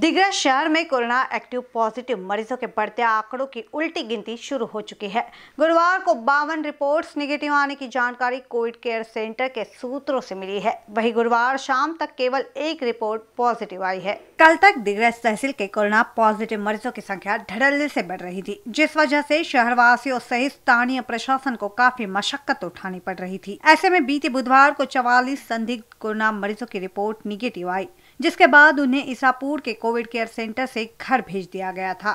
दिग्रा शहर में corona active positive मरीजों के बढ़ते आंकड़ों की उल्टी गिनती शुरू हो चुकी है गुरुवार को बावन रिपोर्ट्स निगेटिव आने की जानकारी कोविड केयर सेंटर के सूत्रों से मिली है वहीं गुरुवार शाम तक केवल एक रिपोर्ट पॉजिटिव आई है कल तक दिग्रा तहसील के कोरोना पॉजिटिव मरीजों की संख्या धड़ल्ले से बढ़ रही थी जिस वजह से वासियों सहित स्थानीय प्रशासन को काफी मशक्कत उठानी पड़ रही थी ऐसे में बीते बुधवार को चवालीस संदिग्ध कोरोना मरीजों की रिपोर्ट निगेटिव आई जिसके बाद उन्हें ईसापुर के कोविड केयर सेंटर से घर भेज दिया गया था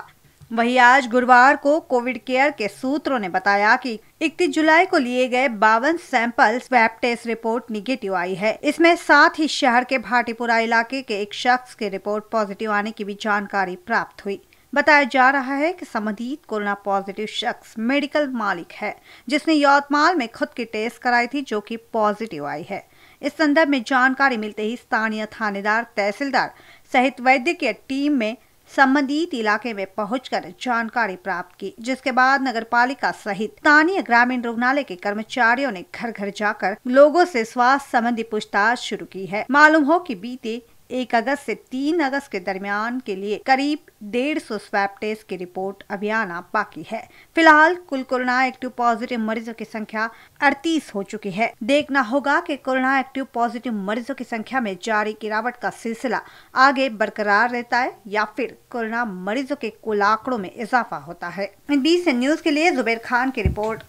वहीं आज गुरुवार को कोविड केयर के सूत्रों ने बताया कि 31 जुलाई को लिए गए बावन sample swab test report negative आई है इसमें साथ ही शहर के भाटीपुरा इलाके के एक शख्स के रिपोर्ट पॉजिटिव आने की भी जानकारी प्राप्त हुई बताया जा रहा है कि संबंधित कोरोना पॉजिटिव शख्स मेडिकल मालिक है जिसने यौतमाल में खुद की टेस्ट कराई थी जो कि पॉजिटिव आई है इस संदर्भ में जानकारी मिलते ही स्थानीय थानेदार तहसीलदार सहित वैद्यकीय टीम में संबंधित इलाके में पहुंचकर जानकारी प्राप्त की जिसके बाद नगर पालिका सहित स्थानीय ग्रामीण रुग्णालय के कर्मचारियों ने घर घर जाकर लोगों से स्वास्थ्य संबंधी पूछताछ शुरू की है मालूम हो कि बीते एक अगस्त से तीन अगस्त के दरमियान के लिए करीब डेढ़ सौ स्वैप टेस्ट की रिपोर्ट अभी आना बाकी है फिलहाल कुल कोरोना एक्टिव पॉजिटिव मरीजों की संख्या अड़तीस हो चुकी है देखना होगा कि कोरोना एक्टिव पॉजिटिव मरीजों की संख्या में जारी गिरावट का सिलसिला आगे बरकरार रहता है या फिर कोरोना मरीजों के कुल आंकड़ों में इजाफा होता है बीस न्यूज के लिए जुबेर खान की रिपोर्ट